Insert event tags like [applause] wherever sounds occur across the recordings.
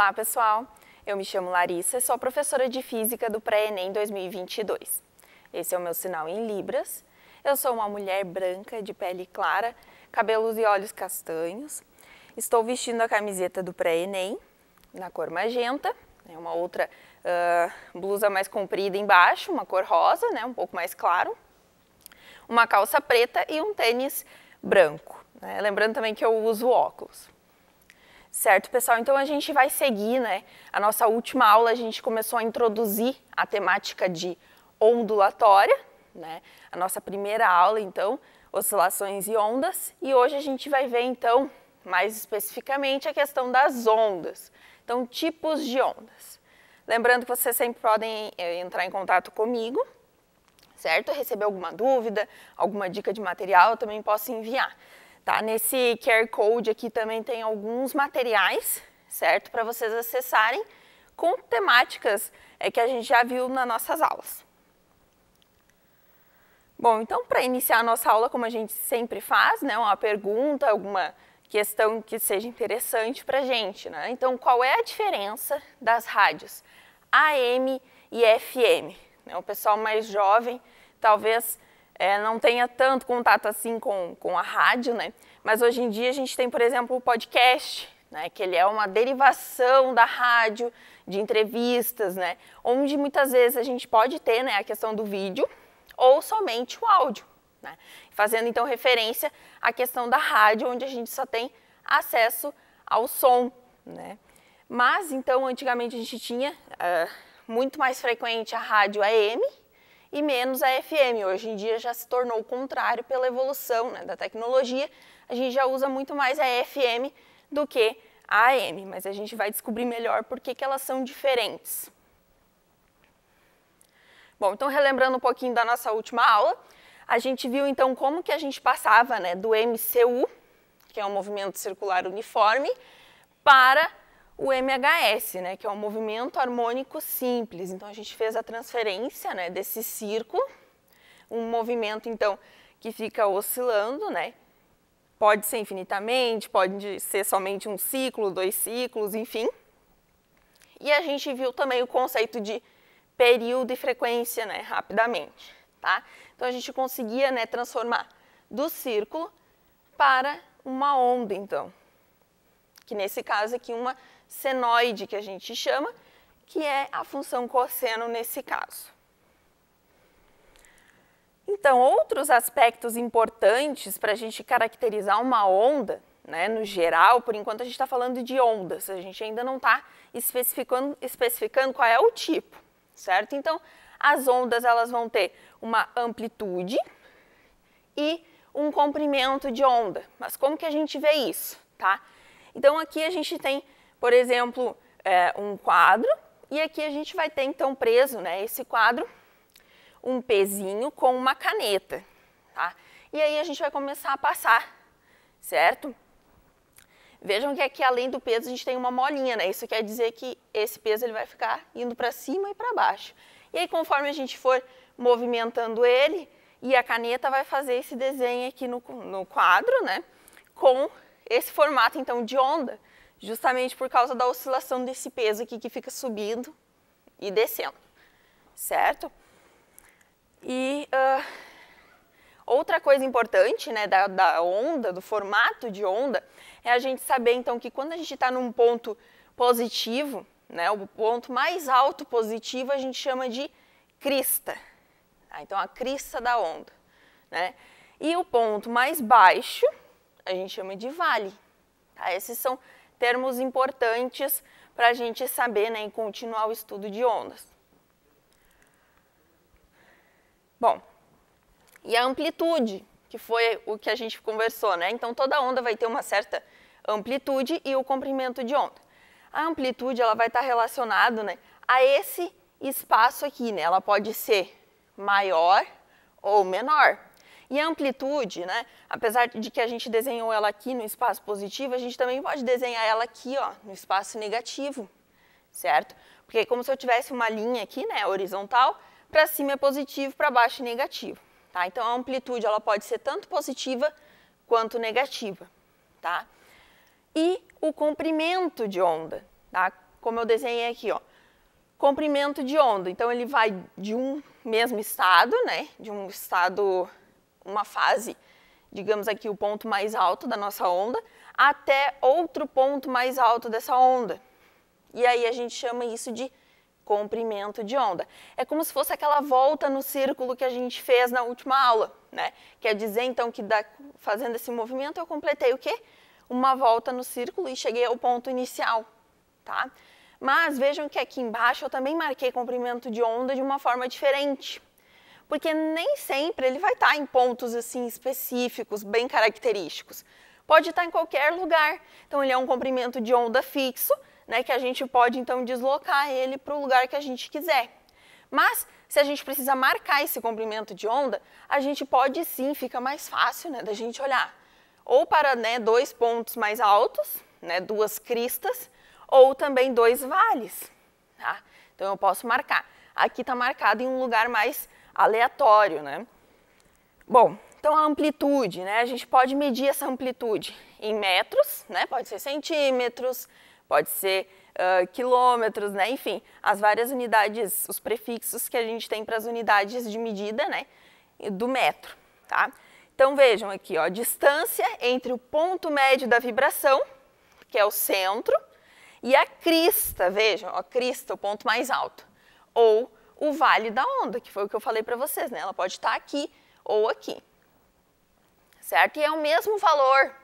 Olá, pessoal! Eu me chamo Larissa e sou professora de Física do Pré-ENEM 2022. Esse é o meu sinal em Libras. Eu sou uma mulher branca, de pele clara, cabelos e olhos castanhos. Estou vestindo a camiseta do Pré-ENEM, na cor magenta, é uma outra uh, blusa mais comprida embaixo, uma cor rosa, né, um pouco mais claro, uma calça preta e um tênis branco. Né. Lembrando também que eu uso óculos. Certo, pessoal? Então a gente vai seguir, né? A nossa última aula a gente começou a introduzir a temática de ondulatória, né? A nossa primeira aula, então, oscilações e ondas. E hoje a gente vai ver, então, mais especificamente a questão das ondas. Então, tipos de ondas. Lembrando que vocês sempre podem eh, entrar em contato comigo, certo? Receber alguma dúvida, alguma dica de material, eu também posso enviar. Tá? Nesse QR Code aqui também tem alguns materiais, certo? Para vocês acessarem com temáticas é, que a gente já viu nas nossas aulas. Bom, então para iniciar a nossa aula, como a gente sempre faz, né, uma pergunta, alguma questão que seja interessante para a gente. Né? Então, qual é a diferença das rádios AM e FM? Né, o pessoal mais jovem talvez é, não tenha tanto contato assim com, com a rádio, né? Mas hoje em dia a gente tem, por exemplo, o podcast, né? Que ele é uma derivação da rádio, de entrevistas, né? Onde muitas vezes a gente pode ter, né, a questão do vídeo ou somente o áudio, né? Fazendo então referência à questão da rádio, onde a gente só tem acesso ao som, né? Mas então antigamente a gente tinha uh, muito mais frequente a rádio AM, e menos a FM. Hoje em dia já se tornou o contrário pela evolução né, da tecnologia. A gente já usa muito mais a FM do que a AM, mas a gente vai descobrir melhor por que, elas são diferentes. Bom, então relembrando um pouquinho da nossa última aula, a gente viu então como que a gente passava né, do MCU, que é um movimento circular uniforme, para o MHS, né, que é o um movimento harmônico simples. Então a gente fez a transferência, né, desse circo, um movimento então que fica oscilando, né? Pode ser infinitamente, pode ser somente um ciclo, dois ciclos, enfim. E a gente viu também o conceito de período e frequência, né, rapidamente, tá? Então a gente conseguia, né, transformar do círculo para uma onda, então. Que nesse caso aqui é uma senoide, que a gente chama, que é a função cosseno nesse caso. Então, outros aspectos importantes para a gente caracterizar uma onda, né, no geral, por enquanto a gente está falando de ondas, a gente ainda não está especificando, especificando qual é o tipo, certo? Então, as ondas elas vão ter uma amplitude e um comprimento de onda. Mas como que a gente vê isso, tá? Então, aqui a gente tem por exemplo, é, um quadro, e aqui a gente vai ter então preso né, esse quadro, um pezinho com uma caneta. Tá? E aí a gente vai começar a passar, certo? Vejam que aqui além do peso a gente tem uma molinha, né? Isso quer dizer que esse peso ele vai ficar indo para cima e para baixo. E aí conforme a gente for movimentando ele, e a caneta vai fazer esse desenho aqui no, no quadro, né? Com esse formato então de onda, justamente por causa da oscilação desse peso aqui que fica subindo e descendo, certo? E uh, outra coisa importante né, da, da, onda, do formato de onda, é a gente saber então que quando a gente está num ponto positivo, né, o ponto mais alto positivo a gente chama de crista. Tá? Então a crista da onda. Né? E o ponto mais baixo a gente chama de vale. Tá? Esses são termos importantes para a gente saber né, e continuar o estudo de ondas. Bom, e a amplitude, que foi o que a gente conversou, né? Então, toda onda vai ter uma certa amplitude e o comprimento de onda. A amplitude ela vai estar tá relacionada né, a esse espaço aqui, né? Ela pode ser maior ou menor. E a amplitude, né, apesar de que a gente desenhou ela aqui no espaço positivo, a gente também pode desenhar ela aqui ó, no espaço negativo, certo? Porque é como se eu tivesse uma linha aqui, né, horizontal, para cima é positivo, para baixo é negativo. Tá? Então, a amplitude ela pode ser tanto positiva quanto negativa. Tá? E o comprimento de onda, tá? como eu desenhei aqui, ó, comprimento de onda. Então, ele vai de um mesmo estado, né? de um estado uma fase, digamos aqui o ponto mais alto da nossa onda, até outro ponto mais alto dessa onda. E aí a gente chama isso de comprimento de onda. É como se fosse aquela volta no círculo que a gente fez na última aula, né? Quer dizer então que da, fazendo esse movimento eu completei o quê? Uma volta no círculo e cheguei ao ponto inicial, tá? Mas vejam que aqui embaixo eu também marquei comprimento de onda de uma forma diferente porque nem sempre ele vai estar tá em pontos assim específicos, bem característicos. Pode estar tá em qualquer lugar. Então ele é um comprimento de onda fixo, né, que a gente pode então deslocar ele para o lugar que a gente quiser. Mas se a gente precisa marcar esse comprimento de onda, a gente pode sim, fica mais fácil, né, da gente olhar ou para né, dois pontos mais altos, né, duas cristas, ou também dois vales. Tá? Então eu posso marcar. Aqui está marcado em um lugar mais aleatório, né? Bom, então a amplitude, né? A gente pode medir essa amplitude em metros, né? Pode ser centímetros, pode ser uh, quilômetros, né? Enfim, as várias unidades, os prefixos que a gente tem para as unidades de medida, né? Do metro, tá? Então vejam aqui, ó, a distância entre o ponto médio da vibração, que é o centro, e a crista, vejam, a crista, o ponto mais alto, ou o vale da onda, que foi o que eu falei para vocês, né? Ela pode estar tá aqui ou aqui, certo? E é o mesmo valor,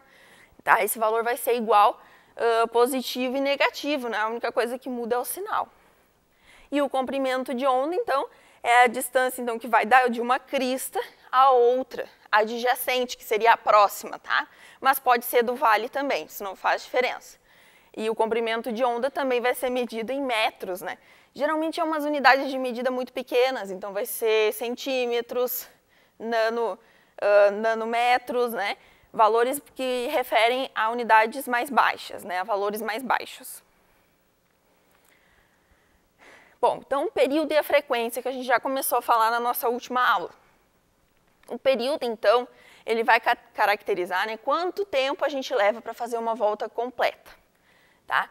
tá? Esse valor vai ser igual uh, positivo e negativo, né? A única coisa que muda é o sinal. E o comprimento de onda, então, é a distância então, que vai dar de uma crista a outra, adjacente, que seria a próxima, tá? Mas pode ser do vale também, isso não faz diferença. E o comprimento de onda também vai ser medido em metros, né? Geralmente é umas unidades de medida muito pequenas, então vai ser centímetros, nano, uh, nanometros, né? valores que referem a unidades mais baixas, né? a valores mais baixos. Bom, então o período e a frequência que a gente já começou a falar na nossa última aula. O período, então, ele vai ca caracterizar né, quanto tempo a gente leva para fazer uma volta completa. Tá?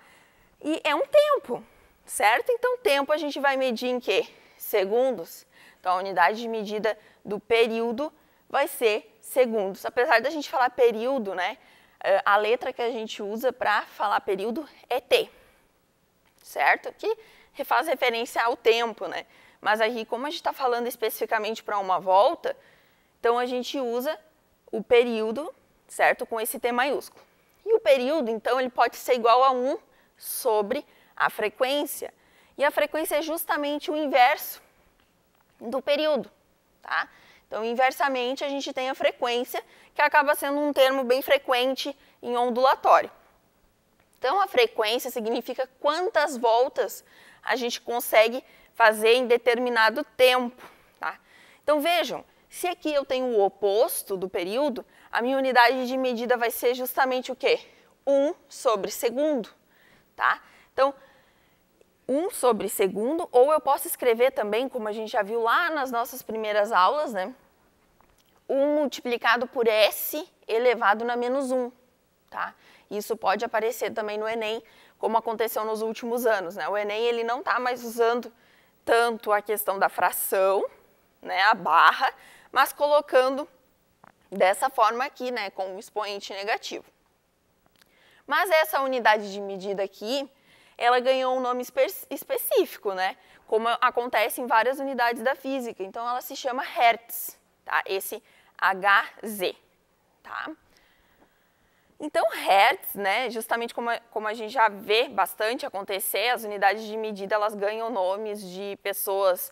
E é um tempo, certo? Então, tempo a gente vai medir em quê? Segundos. Então, a unidade de medida do período vai ser segundos. Apesar da gente falar período, né? É, a letra que a gente usa para falar período é T, certo? Que faz referência ao tempo, né? Mas aí como a gente está falando especificamente para uma volta, então a gente usa o período, certo? Com esse T maiúsculo. E o período, então, ele pode ser igual a 1 sobre a frequência, e a frequência é justamente o inverso do período, tá? Então, inversamente, a gente tem a frequência, que acaba sendo um termo bem frequente em ondulatório. Então, a frequência significa quantas voltas a gente consegue fazer em determinado tempo. Tá? Então, vejam, se aqui eu tenho o oposto do período, a minha unidade de medida vai ser justamente o quê? 1 sobre segundo. Tá? Então, 1 sobre segundo, ou eu posso escrever também, como a gente já viu lá nas nossas primeiras aulas, né? 1 multiplicado por S elevado na menos 1, tá? Isso pode aparecer também no Enem, como aconteceu nos últimos anos, né? O Enem, ele não está mais usando tanto a questão da fração, né, a barra, mas colocando dessa forma aqui, né, com um expoente negativo. Mas essa unidade de medida aqui, ela ganhou um nome espe específico, né? Como acontece em várias unidades da física. Então, ela se chama Hertz, tá? Esse HZ, tá? Então, Hertz, né, justamente como a, como a gente já vê bastante acontecer, as unidades de medida elas ganham nomes de pessoas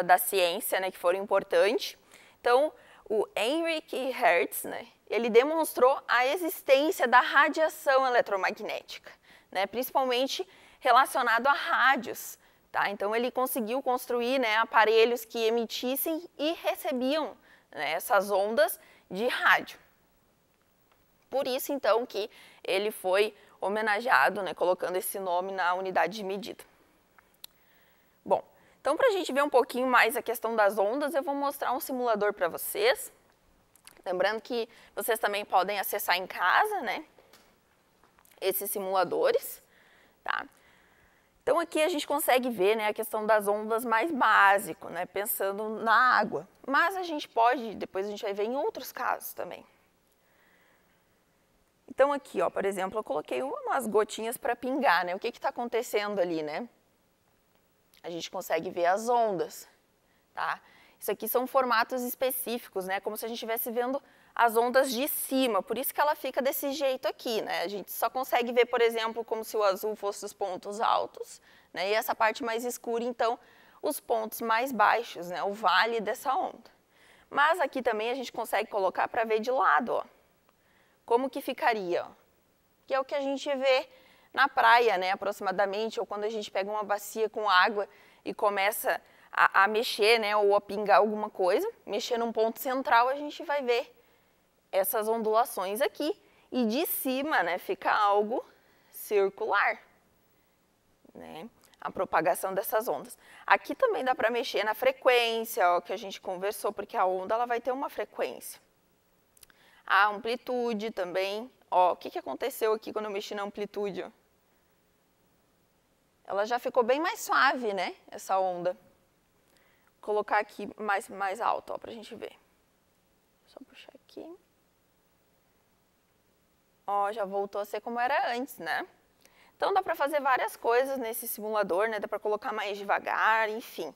uh, da ciência né, que foram importantes. Então, o Henrique Hertz, né, ele demonstrou a existência da radiação eletromagnética né, principalmente relacionado a rádios. Tá? Então, ele conseguiu construir né, aparelhos que emitissem e recebiam né, essas ondas de rádio. Por isso, então, que ele foi homenageado, né, colocando esse nome na unidade de medida. Bom, então, para a gente ver um pouquinho mais a questão das ondas, eu vou mostrar um simulador para vocês. Lembrando que vocês também podem acessar em casa, né? esses simuladores. Tá? Então aqui a gente consegue ver né, a questão das ondas mais básico, né, pensando na água. Mas a gente pode, depois a gente vai ver em outros casos também. Então aqui, ó, por exemplo, eu coloquei umas gotinhas para pingar, né? O que está acontecendo ali, né? A gente consegue ver as ondas, tá? Isso aqui são formatos específicos, né? Como se a gente estivesse vendo as ondas de cima, por isso que ela fica desse jeito aqui, né? A gente só consegue ver, por exemplo, como se o azul fosse os pontos altos, né? E essa parte mais escura, então, os pontos mais baixos, né? O vale dessa onda. Mas aqui também a gente consegue colocar para ver de lado, ó. Como que ficaria, ó. Que é o que a gente vê na praia, né, aproximadamente, ou quando a gente pega uma bacia com água e começa a, a mexer, né, ou a pingar alguma coisa, mexer num ponto central, a gente vai ver essas ondulações aqui e de cima, né, fica algo circular, né? A propagação dessas ondas. Aqui também dá para mexer na frequência, ó, que a gente conversou, porque a onda ela vai ter uma frequência. A amplitude também, ó, o que, que aconteceu aqui quando eu mexi na amplitude? Ela já ficou bem mais suave, né, essa onda. Vou colocar aqui mais, mais alto, ó, a gente ver. Só puxar aqui. Ó, já voltou a ser como era antes, né? Então dá para fazer várias coisas nesse simulador, né? Dá para colocar mais devagar, enfim.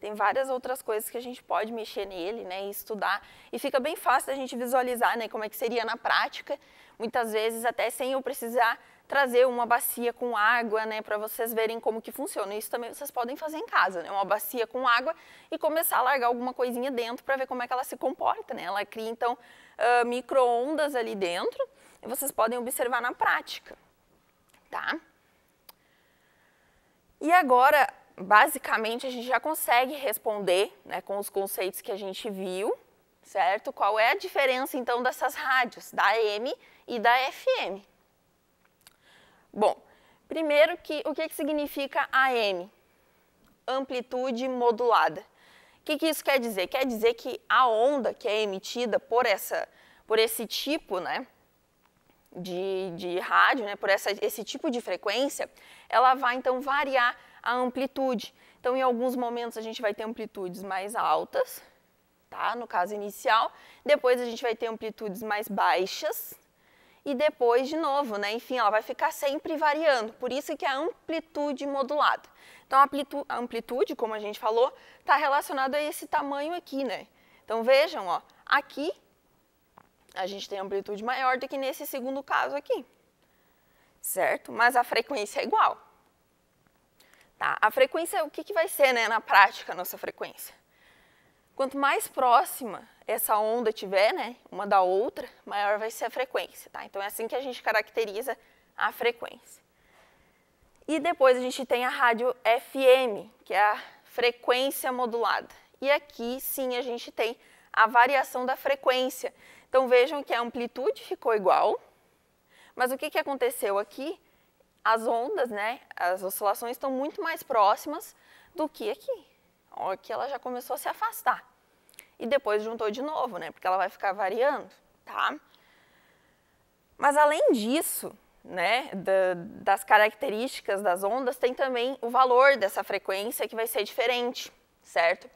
Tem várias outras coisas que a gente pode mexer nele, né, e estudar. E fica bem fácil da gente visualizar, né, como é que seria na prática. Muitas vezes até sem eu precisar trazer uma bacia com água, né, para vocês verem como que funciona. Isso também vocês podem fazer em casa, né, uma bacia com água e começar a largar alguma coisinha dentro para ver como é que ela se comporta, né. Ela cria então uh, microondas ali dentro vocês podem observar na prática, tá? E agora, basicamente, a gente já consegue responder né, com os conceitos que a gente viu, certo? Qual é a diferença, então, dessas rádios, da AM e da FM? Bom, primeiro, que, o que, que significa AM? Amplitude modulada. O que, que isso quer dizer? Quer dizer que a onda que é emitida por, essa, por esse tipo, né, de, de rádio, né, por essa, esse tipo de frequência, ela vai então variar a amplitude. Então, em alguns momentos, a gente vai ter amplitudes mais altas, tá? no caso inicial, depois a gente vai ter amplitudes mais baixas, e depois de novo, né? Enfim, ela vai ficar sempre variando, por isso que é a amplitude modulada. Então, a amplitude, como a gente falou, está relacionada a esse tamanho aqui, né? Então, vejam, ó, aqui a gente tem amplitude maior do que nesse segundo caso aqui, certo? Mas a frequência é igual. Tá? A frequência, o que, que vai ser né, na prática a nossa frequência? Quanto mais próxima essa onda tiver, né, uma da outra, maior vai ser a frequência. Tá? Então é assim que a gente caracteriza a frequência. E depois a gente tem a rádio FM, que é a frequência modulada. E aqui sim a gente tem a variação da frequência, então vejam que a amplitude ficou igual, mas o que, que aconteceu aqui? As ondas, né, as oscilações estão muito mais próximas do que aqui. Ó, aqui ela já começou a se afastar. E depois juntou de novo, né, porque ela vai ficar variando, tá? Mas além disso, né, da, das características das ondas, tem também o valor dessa frequência que vai ser diferente, certo?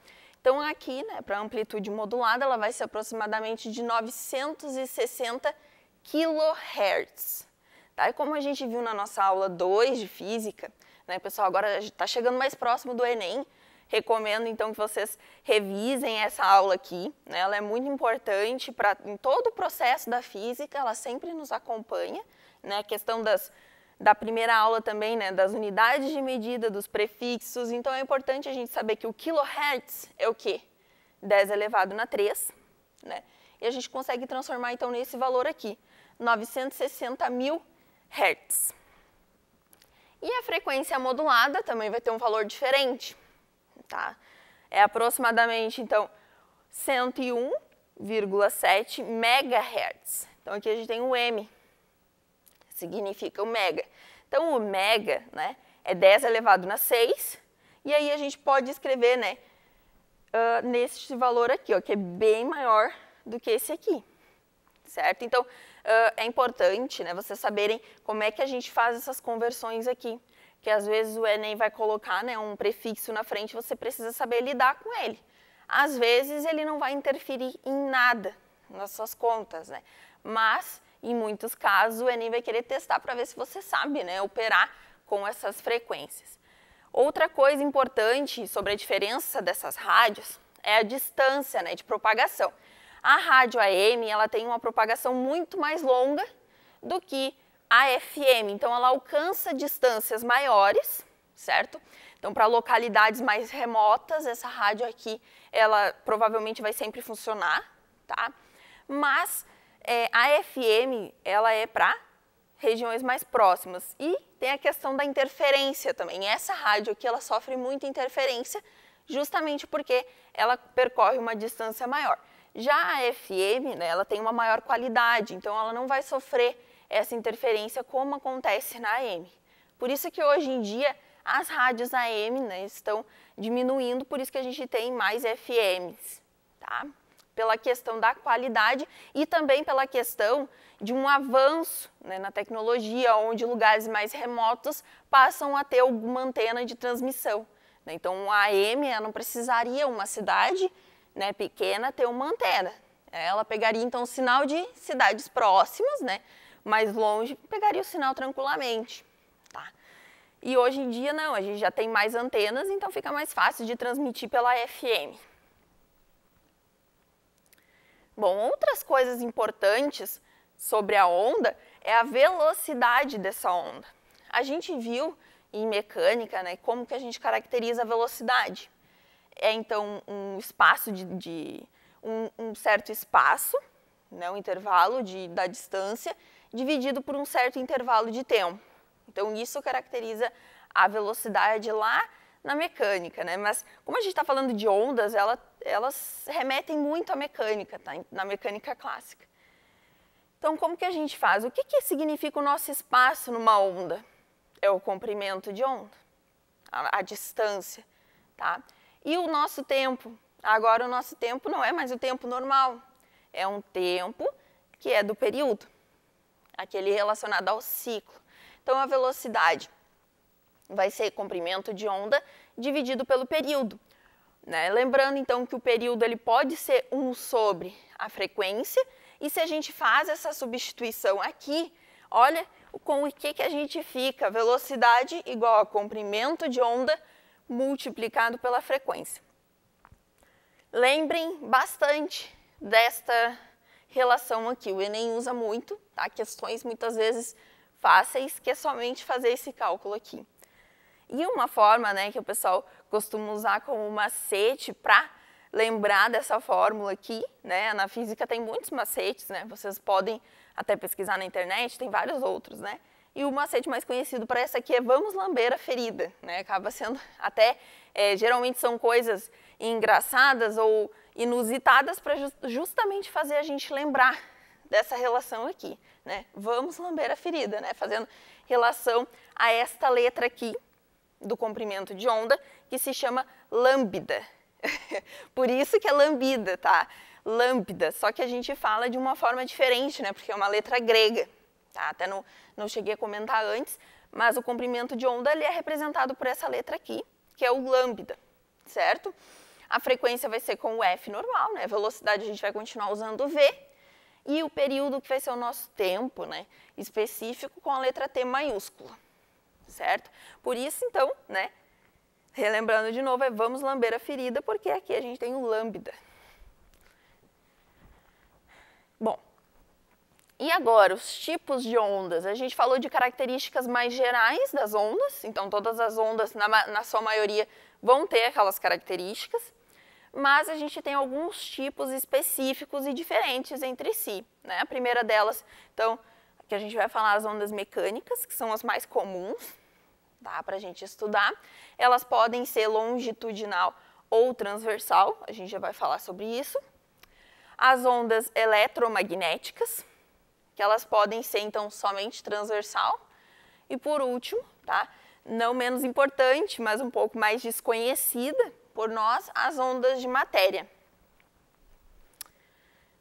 Então, aqui, né, para amplitude modulada, ela vai ser aproximadamente de 960 kHz. Tá? E como a gente viu na nossa aula 2 de física, né, pessoal, agora está chegando mais próximo do Enem, recomendo então que vocês revisem essa aula aqui, né? ela é muito importante para em todo o processo da física, ela sempre nos acompanha, né? a questão das da primeira aula também, né, das unidades de medida, dos prefixos. Então, é importante a gente saber que o kilohertz é o quê? 10 elevado na 3, né? E a gente consegue transformar, então, nesse valor aqui, 960 mil hertz. E a frequência modulada também vai ter um valor diferente, tá? É aproximadamente, então, 101,7 MHz. Então, aqui a gente tem o M, significa o mega. Então, o mega né, é 10 elevado na 6, e aí a gente pode escrever né, uh, neste valor aqui, ó, que é bem maior do que esse aqui, certo? Então, uh, é importante né, vocês saberem como é que a gente faz essas conversões aqui, que às vezes o Enem vai colocar né, um prefixo na frente, você precisa saber lidar com ele. Às vezes ele não vai interferir em nada nas suas contas, né? mas em muitos casos, o Enem vai querer testar para ver se você sabe né, operar com essas frequências. Outra coisa importante sobre a diferença dessas rádios é a distância né, de propagação. A rádio AM ela tem uma propagação muito mais longa do que a FM, então ela alcança distâncias maiores, certo? Então, para localidades mais remotas, essa rádio aqui, ela provavelmente vai sempre funcionar, tá? Mas é, a FM ela é para regiões mais próximas. E tem a questão da interferência também. Essa rádio aqui ela sofre muita interferência, justamente porque ela percorre uma distância maior. Já a FM, né, ela tem uma maior qualidade, então ela não vai sofrer essa interferência como acontece na AM. Por isso que hoje em dia as rádios AM né, estão diminuindo, por isso que a gente tem mais FMs, tá? pela questão da qualidade e também pela questão de um avanço né, na tecnologia, onde lugares mais remotos passam a ter alguma antena de transmissão. Né? Então, a AM não precisaria uma cidade né, pequena ter uma antena. Ela pegaria então o sinal de cidades próximas, né, mais longe, pegaria o sinal tranquilamente. Tá? E hoje em dia não, a gente já tem mais antenas, então fica mais fácil de transmitir pela FM. Bom, outras coisas importantes sobre a onda é a velocidade dessa onda. A gente viu em mecânica né, como que a gente caracteriza a velocidade. É então um espaço de, de um, um, certo espaço, né, um intervalo de, da distância, dividido por um certo intervalo de tempo. Então isso caracteriza a velocidade lá na mecânica, né? Mas como a gente está falando de ondas, ela elas remetem muito à mecânica, tá? na mecânica clássica. Então, como que a gente faz? O que, que significa o nosso espaço numa onda? É o comprimento de onda, a, a distância. Tá? E o nosso tempo? Agora, o nosso tempo não é mais o tempo normal, é um tempo que é do período, aquele relacionado ao ciclo. Então, a velocidade vai ser comprimento de onda dividido pelo período. Né? Lembrando então que o período ele pode ser 1 sobre a frequência e se a gente faz essa substituição aqui, olha com o que, que a gente fica, velocidade igual a comprimento de onda multiplicado pela frequência. Lembrem bastante desta relação aqui, o Enem usa muito, tá? questões muitas vezes fáceis, que é somente fazer esse cálculo aqui. E uma forma né, que o pessoal costumo usar como macete para lembrar dessa fórmula aqui, né? Na física tem muitos macetes, né? Vocês podem até pesquisar na internet, tem vários outros, né? E o macete mais conhecido para essa aqui é vamos lamber a ferida, né? Acaba sendo [laughs] até, é, geralmente são coisas engraçadas ou inusitadas para just, justamente fazer a gente lembrar dessa relação aqui, né? Vamos lamber a ferida, né? Fazendo relação a esta letra aqui do comprimento de onda que se chama lambda. [laughs] Por isso que é lambida, tá? Lambda, só que a gente fala de uma forma diferente, né? Porque é uma letra grega. Tá? Até não, não cheguei a comentar antes, mas o comprimento de onda ele é representado por essa letra aqui, que é o lambda, certo? A frequência vai ser com o f normal, né? A velocidade a gente vai continuar usando o v. E o período que vai ser o nosso tempo, né? Específico com a letra T maiúscula, certo? Por isso, então, né? Relembrando de novo, é vamos lamber a ferida, porque aqui a gente tem o lambda. Bom, e agora, os tipos de ondas? A gente falou de características mais gerais das ondas, então todas as ondas, na, na sua maioria, vão ter aquelas características, mas a gente tem alguns tipos específicos e diferentes entre si. Né? A primeira delas, então, que a gente vai falar as ondas mecânicas, que são as mais comuns, dá para a gente estudar. Elas podem ser longitudinal ou transversal, a gente já vai falar sobre isso. As ondas eletromagnéticas, que elas podem ser então somente transversal. E por último, tá? não menos importante, mas um pouco mais desconhecida por nós, as ondas de matéria.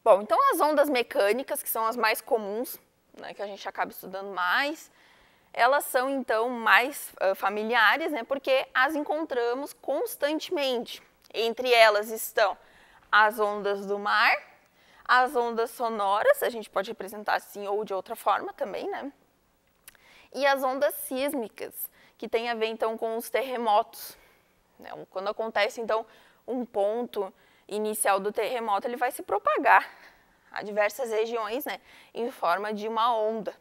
Bom, então as ondas mecânicas, que são as mais comuns, né, que a gente acaba estudando mais, elas são então mais uh, familiares, né, porque as encontramos constantemente. Entre elas estão as ondas do mar, as ondas sonoras, a gente pode representar assim ou de outra forma também, né? E as ondas sísmicas, que tem a ver então com os terremotos. Né? Quando acontece então um ponto inicial do terremoto, ele vai se propagar a diversas regiões, né, em forma de uma onda.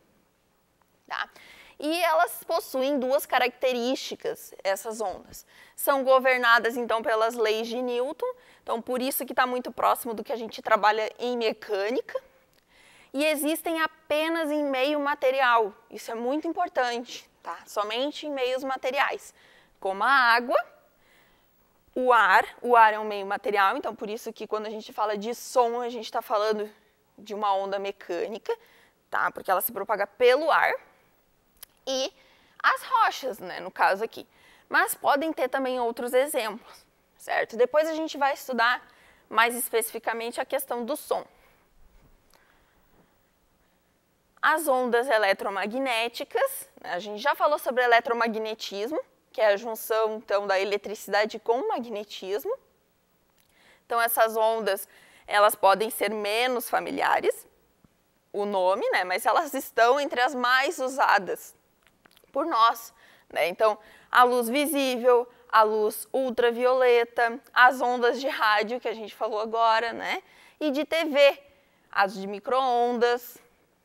Tá? E elas possuem duas características, essas ondas. São governadas, então, pelas leis de Newton, então por isso que está muito próximo do que a gente trabalha em mecânica. E existem apenas em meio material, isso é muito importante, tá? Somente em meios materiais, como a água, o ar, o ar é um meio material, então por isso que quando a gente fala de som, a gente está falando de uma onda mecânica, tá? Porque ela se propaga pelo ar e as rochas, né, no caso aqui. Mas podem ter também outros exemplos, certo? Depois a gente vai estudar mais especificamente a questão do som. As ondas eletromagnéticas, né, a gente já falou sobre eletromagnetismo, que é a junção então da eletricidade com o magnetismo. Então essas ondas, elas podem ser menos familiares, o nome, né, mas elas estão entre as mais usadas por nós. Né? Então, a luz visível, a luz ultravioleta, as ondas de rádio que a gente falou agora, né? E de TV, as de microondas,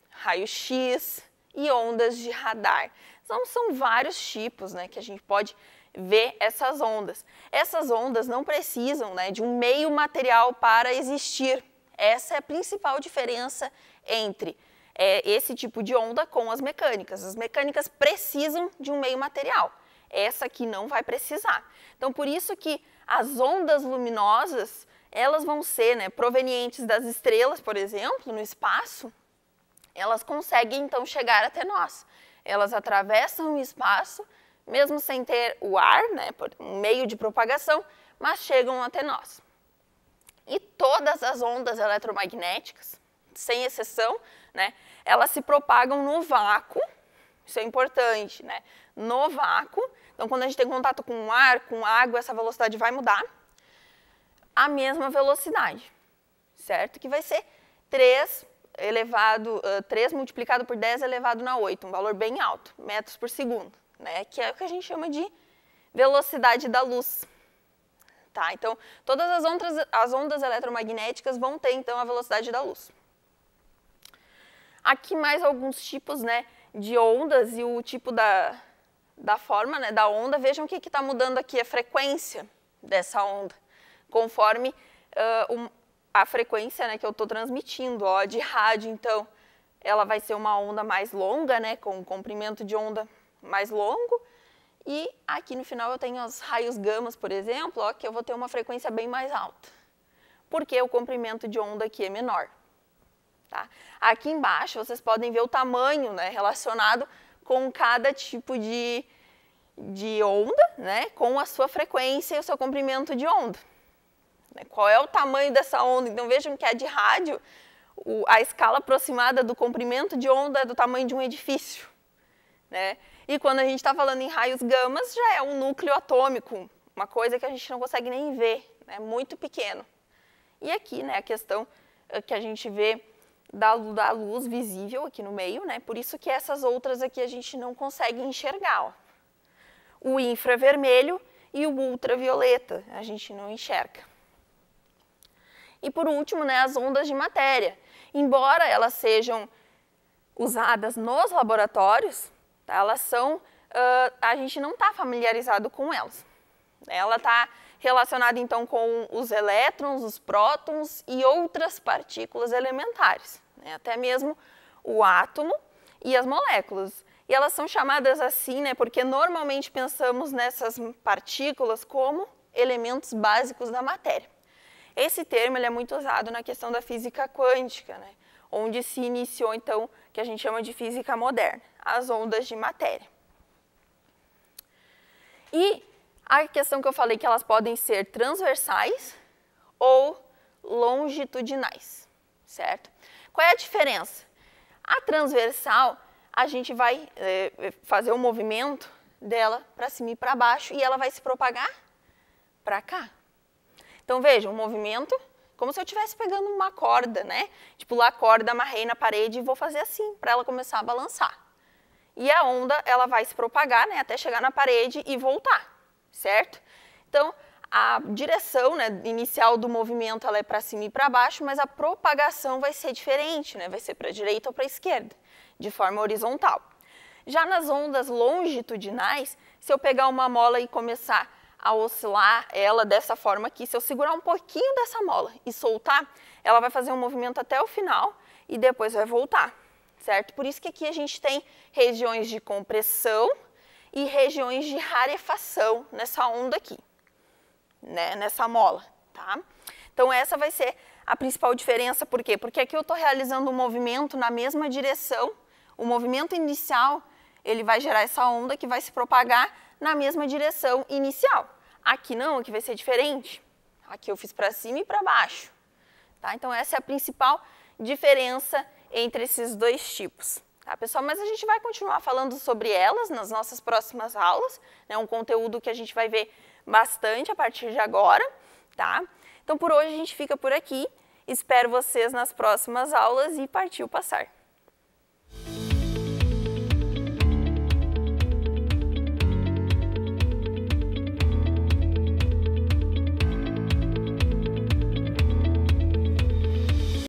raio-x e ondas de radar. Então, são vários tipos, né, que a gente pode ver essas ondas. Essas ondas não precisam, né, de um meio material para existir. Essa é a principal diferença entre é, esse tipo de onda com as mecânicas. As mecânicas precisam de um meio material. Essa aqui não vai precisar. Então, por isso que as ondas luminosas, elas vão ser né, provenientes das estrelas, por exemplo, no espaço, elas conseguem então chegar até nós. Elas atravessam o espaço, mesmo sem ter o ar, né, um meio de propagação, mas chegam até nós. E todas as ondas eletromagnéticas, sem exceção, né? Elas se propagam no vácuo, isso é importante, né? no vácuo. Então, quando a gente tem contato com o ar, com água, essa velocidade vai mudar. A mesma velocidade, certo? Que vai ser 3 elevado, uh, 3 multiplicado por 10 elevado na 8, um valor bem alto, metros por segundo, né? Que é o que a gente chama de velocidade da luz. Tá? Então, todas as ondas, as ondas eletromagnéticas vão ter, então, a velocidade da luz. Aqui mais alguns tipos né, de ondas e o tipo da, da forma né, da onda. Vejam o que está mudando aqui, a frequência dessa onda, conforme uh, um, a frequência né, que eu estou transmitindo, ó, de rádio, então, ela vai ser uma onda mais longa, né, com um comprimento de onda mais longo, e aqui no final eu tenho os raios gamas, por exemplo, ó, que eu vou ter uma frequência bem mais alta, porque o comprimento de onda aqui é menor. Tá? Aqui embaixo vocês podem ver o tamanho né, relacionado com cada tipo de, de onda, né, com a sua frequência e o seu comprimento de onda. Né? Qual é o tamanho dessa onda? Então vejam que a é de rádio, o, a escala aproximada do comprimento de onda é do tamanho de um edifício. Né? E quando a gente está falando em raios gamas, já é um núcleo atômico, uma coisa que a gente não consegue nem ver, é né? muito pequeno. E aqui, né, a questão eh, que a gente vê da, da luz visível aqui no meio, né? Por isso que essas outras aqui a gente não consegue enxergar. Ó. O infravermelho e o ultravioleta a gente não enxerga. E por último, né, as ondas de matéria. Embora elas sejam usadas nos laboratórios, tá? elas são, uh, a gente não está familiarizado com elas. Ela está relacionada então com os elétrons, os prótons e outras partículas elementares, né? até mesmo o átomo e as moléculas. E elas são chamadas assim, né, porque normalmente pensamos nessas partículas como elementos básicos da matéria. Esse termo é muito usado na questão da física quântica, né, onde se iniciou então o que a gente chama de física moderna, as ondas de matéria. E a questão que eu falei que elas podem ser transversais ou longitudinais, certo? Qual é a diferença? A transversal, a gente vai é, fazer o um movimento dela para cima e para baixo e ela vai se propagar para cá. Então veja um movimento como se eu estivesse pegando uma corda, né? Tipo, lá a corda, amarrei na parede e vou fazer assim para ela começar a balançar. E a onda, ela vai se propagar, né, até chegar na parede e voltar certo? Então, a direção né, inicial do movimento ela é para cima e para baixo, mas a propagação vai ser diferente, né? vai ser para a direita ou para a esquerda, de forma horizontal. Já nas ondas longitudinais, se eu pegar uma mola e começar a oscilar ela dessa forma aqui, se eu segurar um pouquinho dessa mola e soltar, ela vai fazer um movimento até o final e depois vai voltar, certo? Por isso que aqui a gente tem regiões de compressão, e regiões de rarefação nessa onda aqui, né? nessa mola. Tá? Então essa vai ser a principal diferença, por quê? Porque aqui eu estou realizando um movimento na mesma direção, o movimento inicial ele vai gerar essa onda que vai se propagar na mesma direção inicial. Aqui não, aqui vai ser diferente. Aqui eu fiz para cima e para baixo. Tá? Então essa é a principal diferença entre esses dois tipos. Tá, pessoal? Mas a gente vai continuar falando sobre elas nas nossas próximas aulas, é né? um conteúdo que a gente vai ver bastante a partir de agora, tá? Então, por hoje a gente fica por aqui, espero vocês nas próximas aulas e partiu passar!